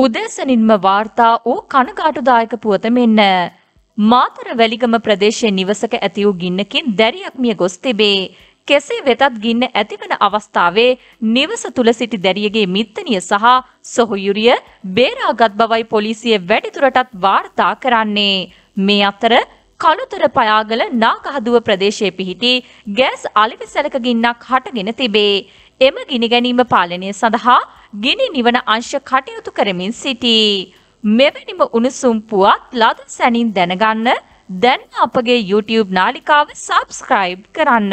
උදෙසනින්ම වාර්තා වූ කනගාටුදායක පුවත මෙන්න. මාතර වැලිගම ප්‍රදේශයේ නිවසක ඇති වූ ගින්නකින් දැරියක් මිය ගොස් තිබේ. කෙසේ වෙතත් ගින්න ඇතිවන අවස්ථාවේ නිවස තුල සිටි දැරියගේ මිත්තනිය සහ සොහොයුරිය බේරාගත් බවයි පොලිසිය වැඩිදුරටත් වාර්තා කරන්නේ. මේ අතර කළුතර පයාගල නාගහදුව ප්‍රදේශයේ පිහිටි ගෑස් අලිවි සැලක ගින්නක් හටගෙන තිබේ. එම ගිනි ගැනීම පාලනය සඳහා ගිනි නිවන අංශ කටයුතු කරමින් සිටී. මෙවැනිම උණුසුම් පුවත් ලද සැනින් දැනගන්න දැන් අපගේ YouTube නාලිකාව සබස්ක්‍රයිබ් කරන්න.